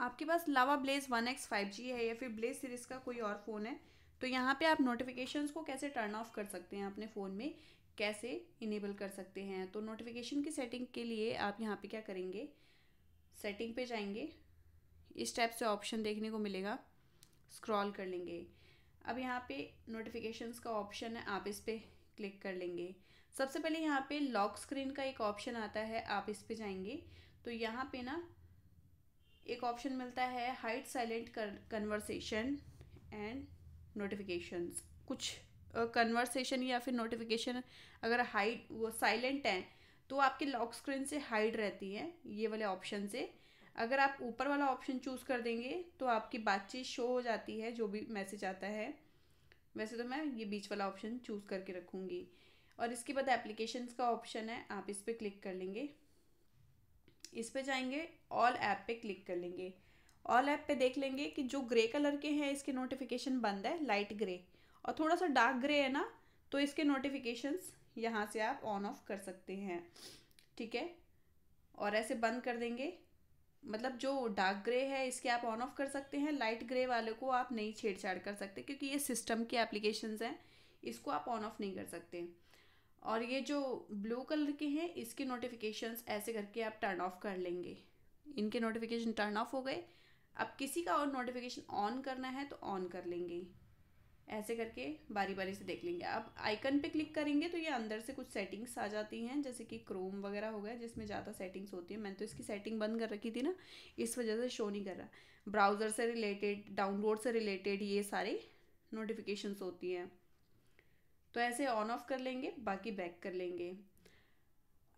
आपके पास Lava Blaze one X five G है या फिर ब्लेज सीरीज़ का कोई और फ़ोन है तो यहाँ पे आप नोटिफिकेशंस को कैसे टर्न ऑफ कर सकते हैं अपने फ़ोन में कैसे इनेबल कर सकते हैं तो नोटिफिकेशन की सेटिंग के लिए आप यहाँ पे क्या करेंगे सेटिंग पे जाएंगे इस टाइप से ऑप्शन देखने को मिलेगा स्क्रॉल कर लेंगे अब यहाँ पे नोटिफिकेशंस का ऑप्शन है आप इस पर क्लिक कर लेंगे सबसे पहले यहाँ पे लॉक स्क्रीन का एक ऑप्शन आता है आप इस पर जाएंगे तो यहाँ पे ना एक ऑप्शन मिलता है hide silent conversation and notifications कुछ कन्वर्सेशन uh, या फिर नोटिफिकेशन अगर हाइड वो साइलेंट हैं तो आपके लॉक स्क्रीन से हाइड रहती हैं ये वाले ऑप्शन से अगर आप ऊपर वाला ऑप्शन चूज़ कर देंगे तो आपकी बातचीत शो हो जाती है जो भी मैसेज आता है वैसे तो मैं ये बीच वाला ऑप्शन चूज़ करके रखूँगी और इसके बाद एप्लीकेशंस का ऑप्शन है आप इस पर क्लिक कर लेंगे इस पर जाएंगे ऑल ऐप पे क्लिक कर लेंगे ऑल ऐप पे देख लेंगे कि जो ग्रे कलर के हैं इसके नोटिफिकेशन बंद है लाइट ग्रे और थोड़ा सा डार्क ग्रे है ना तो इसके नोटिफिकेशंस यहाँ से आप ऑन ऑफ कर सकते हैं ठीक है और ऐसे बंद कर देंगे मतलब जो डार्क ग्रे है इसके आप ऑन ऑफ कर सकते हैं लाइट ग्रे वाले को आप नहीं छेड़छाड़ कर सकते क्योंकि ये सिस्टम के एप्लीकेशन हैं इसको आप ऑन ऑफ नहीं कर सकते और ये जो ब्लू कलर के हैं इसके नोटिफिकेशंस ऐसे करके आप टर्न ऑफ कर लेंगे इनके नोटिफिकेशन टर्न ऑफ हो गए अब किसी का और नोटिफिकेशन ऑन करना है तो ऑन कर लेंगे ऐसे करके बारी बारी से देख लेंगे अब आइकन पे क्लिक करेंगे तो ये अंदर से कुछ सेटिंग्स आ जाती हैं जैसे कि क्रोम वगैरह हो गया जिसमें ज़्यादा सेटिंग्स होती है मैंने तो इसकी सेटिंग बंद कर रखी थी ना इस वजह से शो नहीं कर रहा ब्राउज़र से रिलेटेड डाउनलोड से रिलेटेड ये सारे नोटिफिकेशंस होती हैं तो ऐसे ऑन ऑफ कर लेंगे बाकी बैक कर लेंगे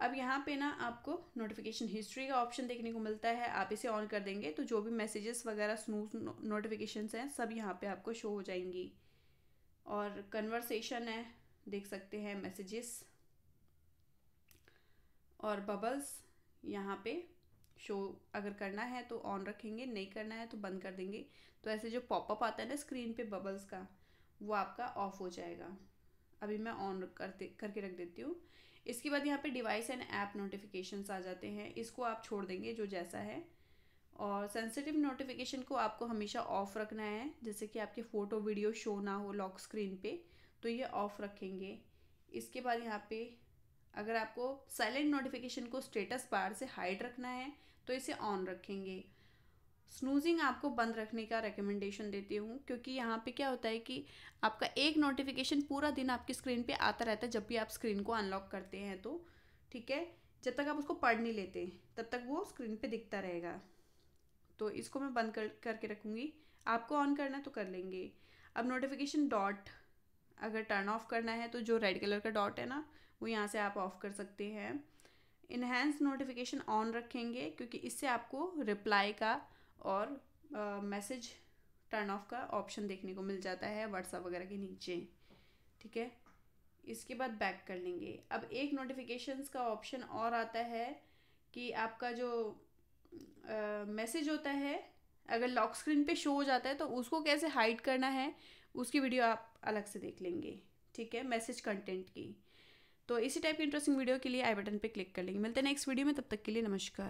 अब यहाँ पे ना आपको नोटिफिकेशन हिस्ट्री का ऑप्शन देखने को मिलता है आप इसे ऑन कर देंगे तो जो भी मैसेजेस वगैरह स्नूज नोटिफिकेशन हैं सब यहाँ पे आपको शो हो जाएंगी और कन्वर्सेशन है देख सकते हैं मैसेजेस और बबल्स यहाँ पे शो अगर करना है तो ऑन रखेंगे नहीं करना है तो बंद कर देंगे तो ऐसे जो पॉपअप आता है ना स्क्रीन पे बबल्स का वो आपका ऑफ हो जाएगा अभी मैं ऑन करते करके रख देती हूँ इसके बाद यहाँ पे डिवाइस एंड ऐप नोटिफिकेशंस आ जाते हैं इसको आप छोड़ देंगे जो जैसा है और सेंसिटिव नोटिफिकेशन को आपको हमेशा ऑफ़ रखना है जैसे कि आपके फ़ोटो वीडियो शो ना हो लॉक स्क्रीन पे तो ये ऑफ़ रखेंगे इसके बाद यहाँ पे अगर आपको साइलेंट नोटिफिकेशन को स्टेटस बार से हाइड रखना है तो इसे ऑन रखेंगे स्नूजिंग आपको बंद रखने का रिकमेंडेशन देती हूँ क्योंकि यहाँ पे क्या होता है कि आपका एक नोटिफिकेशन पूरा दिन आपकी स्क्रीन पे आता रहता है जब भी आप स्क्रीन को अनलॉक करते हैं तो ठीक है जब तक आप उसको पढ़ नहीं लेते तब तक वो स्क्रीन पे दिखता रहेगा तो इसको मैं बंद कर करके रखूँगी आपको ऑन करना तो कर लेंगे अब नोटिफिकेशन डॉट अगर टर्न ऑफ करना है तो जो रेड कलर का डॉट है ना वो यहाँ से आप ऑफ कर सकते हैं इन्हेंस नोटिफिकेशन ऑन रखेंगे क्योंकि इससे आपको रिप्लाई का और मैसेज टर्न ऑफ का ऑप्शन देखने को मिल जाता है व्हाट्सअप वगैरह के नीचे ठीक है इसके बाद बैक कर लेंगे अब एक नोटिफिकेशंस का ऑप्शन और आता है कि आपका जो मैसेज होता है अगर लॉक स्क्रीन पे शो हो जाता है तो उसको कैसे हाइड करना है उसकी वीडियो आप अलग से देख लेंगे ठीक है मैसेज कंटेंट की तो इसी टाइप की इंटरेस्टिंग वीडियो के लिए आई बटन पे क्लिक कर लेंगे मिलते हैं नेक्स्ट वीडियो में तब तक के लिए नमस्कार